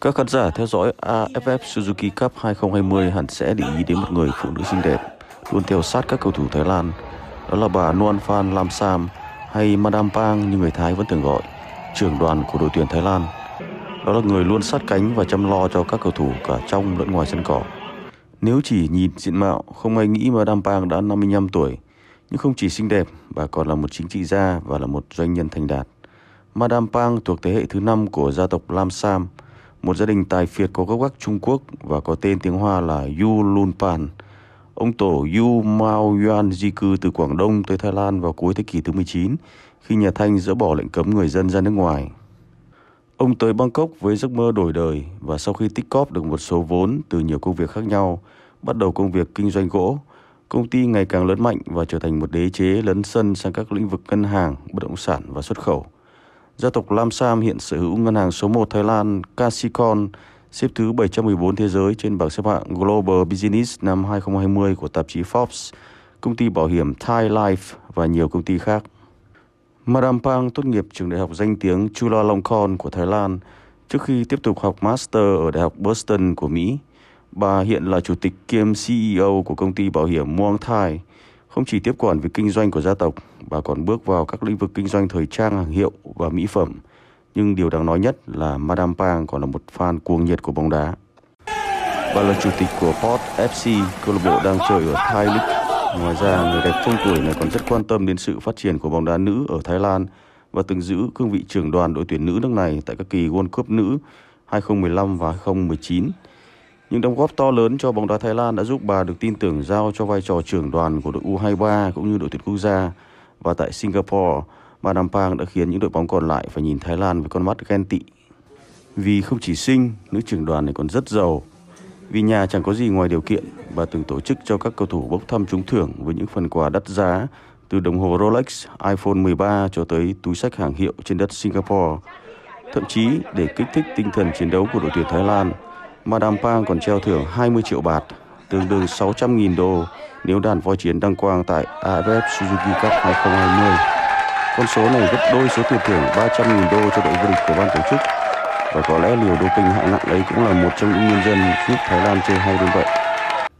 Các khán giả theo dõi AFF Suzuki Cup 2020 hẳn sẽ để ý đến một người phụ nữ xinh đẹp luôn theo sát các cầu thủ Thái Lan. Đó là bà Nuan Phan Lam Sam hay Madame Pang như người Thái vẫn thường gọi, trưởng đoàn của đội tuyển Thái Lan. Đó là người luôn sát cánh và chăm lo cho các cầu thủ cả trong lẫn ngoài sân cỏ. Nếu chỉ nhìn diện mạo, không ai nghĩ Madame Pang đã 55 tuổi. Nhưng không chỉ xinh đẹp, bà còn là một chính trị gia và là một doanh nhân thành đạt. Madame Pang thuộc thế hệ thứ 5 của gia tộc Lam Sam – một gia đình tài phiệt có gốc gác Trung Quốc và có tên tiếng Hoa là Yu Lun Pan. Ông tổ Yu Mao Yuan di cư từ Quảng Đông tới Thái Lan vào cuối thế kỷ thứ 19 khi nhà Thanh dỡ bỏ lệnh cấm người dân ra nước ngoài. Ông tới Bangkok với giấc mơ đổi đời và sau khi tích cóp được một số vốn từ nhiều công việc khác nhau, bắt đầu công việc kinh doanh gỗ. Công ty ngày càng lớn mạnh và trở thành một đế chế lấn sân sang các lĩnh vực ngân hàng, bất động sản và xuất khẩu – Gia tộc Lam Sam hiện sở hữu ngân hàng số 1 Thái Lan Kasikorn xếp thứ 714 thế giới trên bảng xếp hạng Global Business năm 2020 của tạp chí Forbes, công ty bảo hiểm Thai Life và nhiều công ty khác. Madam Pang tốt nghiệp trường đại học danh tiếng Chulalongkorn của Thái Lan trước khi tiếp tục học Master ở Đại học Boston của Mỹ. Bà hiện là chủ tịch kiêm CEO của công ty bảo hiểm Muang Thai, không chỉ tiếp quản việc kinh doanh của gia tộc, bà còn bước vào các lĩnh vực kinh doanh thời trang, hàng hiệu và mỹ phẩm. Nhưng điều đáng nói nhất là Madame Pang còn là một fan cuồng nhiệt của bóng đá. Bà là chủ tịch của Port FC, câu lạc bộ đang chơi ở Thai League. Ngoài ra, người đẹp trong tuổi này còn rất quan tâm đến sự phát triển của bóng đá nữ ở Thái Lan và từng giữ cương vị trưởng đoàn đội tuyển nữ nước này tại các kỳ World Cup nữ 2015 và 2019. Những đóng góp to lớn cho bóng đá Thái Lan đã giúp bà được tin tưởng giao cho vai trò trưởng đoàn của đội U23 cũng như đội tuyển quốc gia. Và tại Singapore, bà Nam Pang đã khiến những đội bóng còn lại phải nhìn Thái Lan với con mắt ghen tị. Vì không chỉ sinh, nữ trưởng đoàn này còn rất giàu. Vì nhà chẳng có gì ngoài điều kiện, bà từng tổ chức cho các cầu thủ bốc thăm trúng thưởng với những phần quà đắt giá từ đồng hồ Rolex, iPhone 13 cho tới túi sách hàng hiệu trên đất Singapore. Thậm chí để kích thích tinh thần chiến đấu của đội tuyển Thái Lan, Madame Pang còn treo thưởng 20 triệu bạt, tương đương 600.000 đô nếu đàn voi chiến đăng quang tại AFF Suzuki Cup 2020. Con số này gấp đôi số tiền thưởng 300.000 đô cho đội vô địch của ban tổ chức và có lẽ liều doping hạng nặng ấy cũng là một trong những nguyên nhân giúp Thái Lan chơi hay đến vậy.